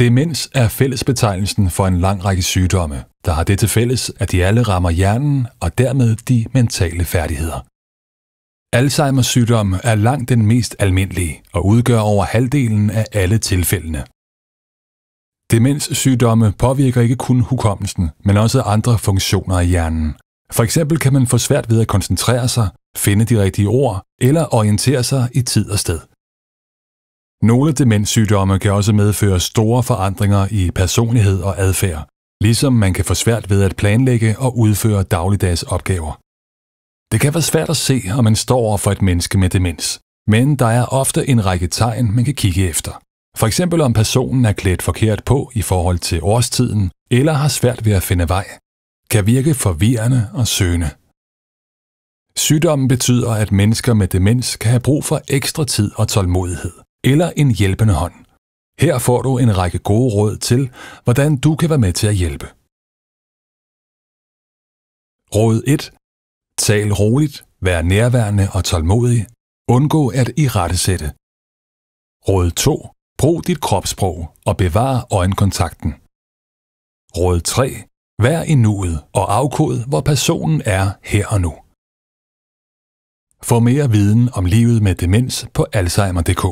Demens er fællesbetegnelsen for en lang række sygdomme, der har det til fælles, at de alle rammer hjernen og dermed de mentale færdigheder. Alzheimers sygdom er langt den mest almindelige og udgør over halvdelen af alle tilfældene. Demenssygdomme påvirker ikke kun hukommelsen, men også andre funktioner i hjernen. For eksempel kan man få svært ved at koncentrere sig, finde de rigtige ord eller orientere sig i tid og sted. Nogle demenssygdomme kan også medføre store forandringer i personlighed og adfærd, ligesom man kan få svært ved at planlægge og udføre dagligdags opgaver. Det kan være svært at se, om man står over for et menneske med demens, men der er ofte en række tegn, man kan kigge efter. For eksempel om personen er klædt forkert på i forhold til årstiden, eller har svært ved at finde vej, kan virke forvirrende og søgende. Sygdommen betyder, at mennesker med demens kan have brug for ekstra tid og tålmodighed eller en hjælpende hånd. Her får du en række gode råd til, hvordan du kan være med til at hjælpe. Råd 1. Tal roligt, vær nærværende og tålmodig. Undgå at irettesætte. Råd 2. Brug dit kropssprog og bevar øjenkontakten. Råd 3. Vær i nuet og afkod, hvor personen er her og nu. Få mere viden om livet med demens på alzheimer.dk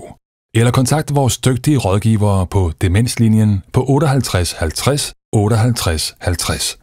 eller kontakt vores dygtige rådgivere på Demenslinjen på 58 50 58 50.